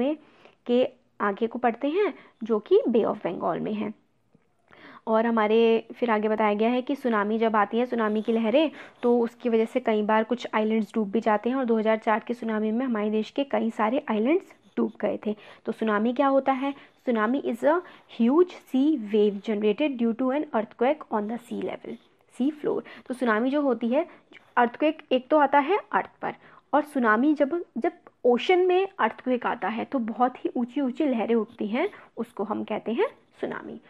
हुए के आगे को पढ़ते हैं जो कि बे ऑफ बंगाल में है और हमारे फिर आगे बताया गया है कि सुनामी जब आती है सुनामी की लहरें तो उसकी वजह से कई बार कुछ आइलैंड्स डूब भी जाते हैं और 2004 की सुनामी में हमारे देश के कई सारे आइलैंड्स डूब गए थे तो सुनामी क्या होता है tsunami is a huge sea wave generated due to an earthquake on the sea level sea floor तो सुनामी जो होती है अर्थक्वेक एक तो आता है अर्थ पर और सुनामी जब जब ओशन में अर्थक्वेक आता है तो बहुत ही ऊंची ऊंची लहरें उठती हैं उसको हम कहते हैं सुनामी